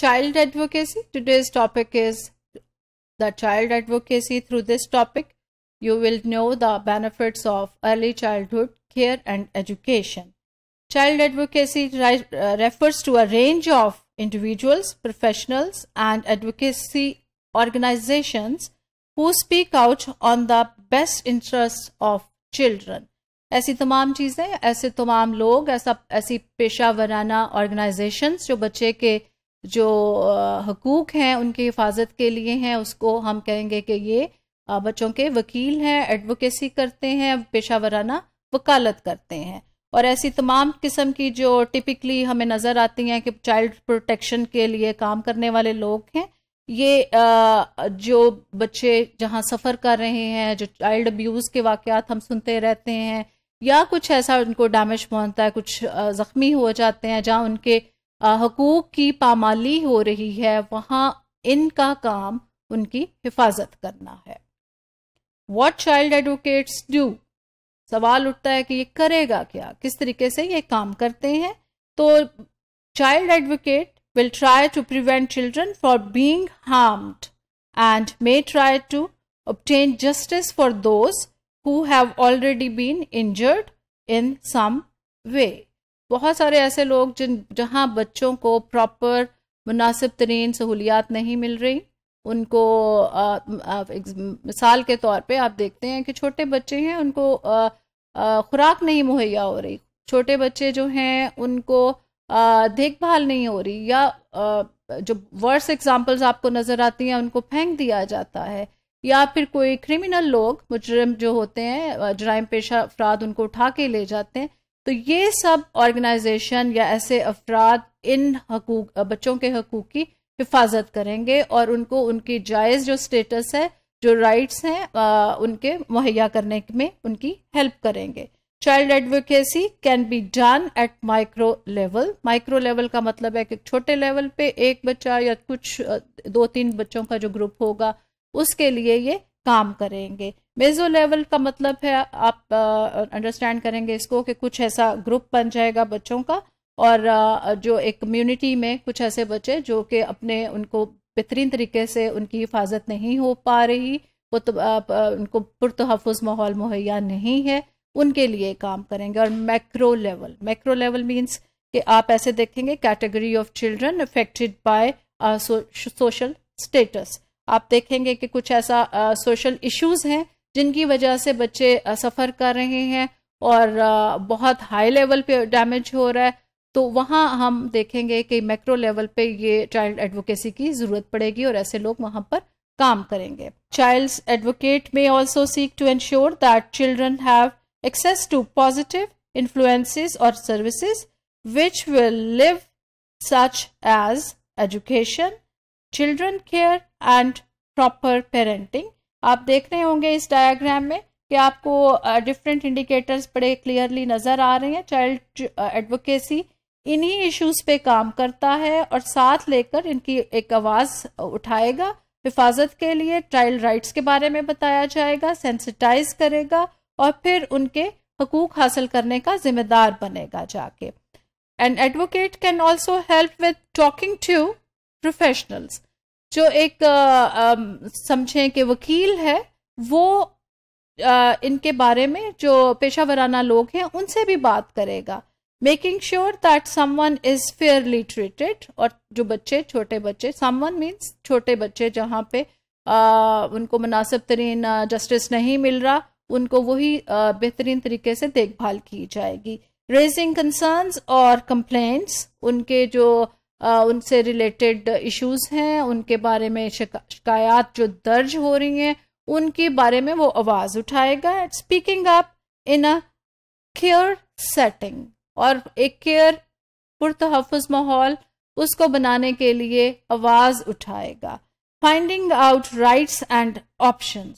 child advocacy today's topic is the child advocacy through this topic you will know the benefits of early childhood care and education child advocacy uh, refers to a range of individuals professionals and advocacy organizations who speak out on the best interests of children ऐसी तमाम चीज़ें ऐसे तमाम लोग ऐसा ऐसी पेशा वराना organisations जो बच्चे के जो हकूक़ हैं उनकी हिफाजत के लिए हैं उसको हम कहेंगे कि ये बच्चों के वकील हैं एडवोकेसी करते हैं पेशा वराना वकालत करते हैं और ऐसी तमाम किस्म की जो टिपिकली हमें नज़र आती हैं कि चाइल्ड प्रोटेक्शन के लिए काम करने वाले लोग हैं ये जो बच्चे जहाँ सफ़र कर रहे हैं जो चाइल्ड अब्यूज़ के वाक़त हम सुनते रहते हैं या कुछ ऐसा उनको डैमेज पहुँचता है कुछ ज़ख्मी हो जाते हैं जहाँ उनके हकूक की पामाली हो रही है वहाँ इनका काम उनकी हिफाजत करना है वॉट चाइल्ड एडवोकेट्स डू सवाल उठता है कि ये करेगा क्या किस तरीके से ये काम करते हैं तो child advocate will try to prevent children for being harmed and may try to obtain justice for those who have already been injured in some way बहुत सारे ऐसे लोग जिन जहाँ बच्चों को प्रॉपर मुनासिब तरीन सहूलियात नहीं मिल रही उनको आ, आ, मिसाल के तौर पे आप देखते हैं कि छोटे बच्चे हैं उनको खुराक नहीं मुहैया हो रही छोटे बच्चे जो हैं उनको देखभाल नहीं हो रही या जो वर्स एग्जांपल्स आपको नज़र आती हैं उनको फेंक दिया जाता है या फिर कोई क्रिमिनल लोग मुजरम जो होते हैं जराइम पेशा अफराद उनको उठा के ले जाते हैं तो ये सब ऑर्गेनाइजेशन या ऐसे अफराद इन हकूक बच्चों के हकूक की हिफाजत करेंगे और उनको उनकी जायज़ जो स्टेटस है जो राइट्स हैं उनके मुहैया करने में उनकी हेल्प करेंगे child advocacy can be done at micro level micro level का मतलब है कि छोटे लेवल पे एक बच्चा या कुछ दो तीन बच्चों का जो ग्रुप होगा उसके लिए ये काम करेंगे मेजो लेवल का मतलब है आप अंडरस्टैंड करेंगे इसको कि कुछ ऐसा ग्रुप बन जाएगा बच्चों का और आ, जो एक कम्युनिटी में कुछ ऐसे बच्चे जो कि अपने उनको बेहतरीन तरीके से उनकी हिफाजत नहीं हो पा रही वो तो उनको पुरतहफ़ माहौल मुहैया नहीं है उनके लिए काम करेंगे और macro level macro level means कि आप ऐसे देखेंगे category of children affected by social status आप देखेंगे कि कुछ ऐसा सोशल uh, इश्यूज हैं जिनकी वजह से बच्चे सफ़र कर रहे हैं और बहुत हाई लेवल पे डैमेज हो रहा है तो वहाँ हम देखेंगे कि मैक्रो लेवल पे ये चाइल्ड एडवोकेसी की ज़रूरत पड़ेगी और ऐसे लोग वहाँ पर काम करेंगे child advocate may also seek to ensure that children have access to positive influences और services which will live such as education children care and proper parenting आप देख रहे होंगे इस डायग्राम में कि आपको डिफरेंट uh, इंडिकेटर्स बड़े क्लियरली नज़र आ रहे हैं चाइल्ड एडवोकेसी uh, इन्हीं इश्यूज पे काम करता है और साथ लेकर इनकी एक आवाज़ उठाएगा हिफाजत के लिए चाइल्ड राइट्स के बारे में बताया जाएगा सेंसिटाइज करेगा और फिर उनके हकूक हासिल करने का जिम्मेदार बनेगा जाके and advocate can also help with talking to professionals जो एक समझें कि वकील है वो आ, इनके बारे में जो पेशा वराना लोग हैं उनसे भी बात करेगा making sure that someone is fairly treated और जो बच्चे छोटे बच्चे समवन मीन्स छोटे बच्चे जहाँ पे आ, उनको मुनासिब तरीन जस्टिस नहीं मिल रहा उनको वही बेहतरीन तरीके से देखभाल की जाएगी रेजिंग कंसर्न्स और कंप्लेंट्स उनके जो उनसे रिलेटेड इश्यूज हैं उनके बारे में शिकायत जो दर्ज हो रही हैं उनके बारे में वो आवाज उठाएगा speaking up in a care setting और एक केयर पुरतहफ़ माहौल उसको बनाने के लिए आवाज उठाएगा finding out rights and option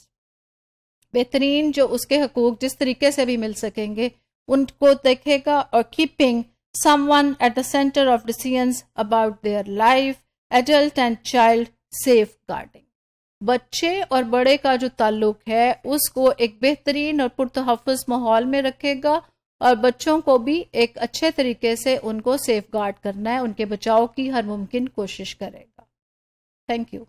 बेहतरीन जो उसके हकूक जिस तरीके से भी मिल सकेंगे उनको देखेगा और keeping someone at the center of decisions about their life, adult and child safeguarding. बच्चे और बड़े का जो ताल्लुक है उसको एक बेहतरीन और पुरतहफ़ माहौल में रखेगा और बच्चों को भी एक अच्छे तरीके से उनको सेफ गार्ड करना है उनके बचाव की हर मुमकिन कोशिश करेगा थैंक यू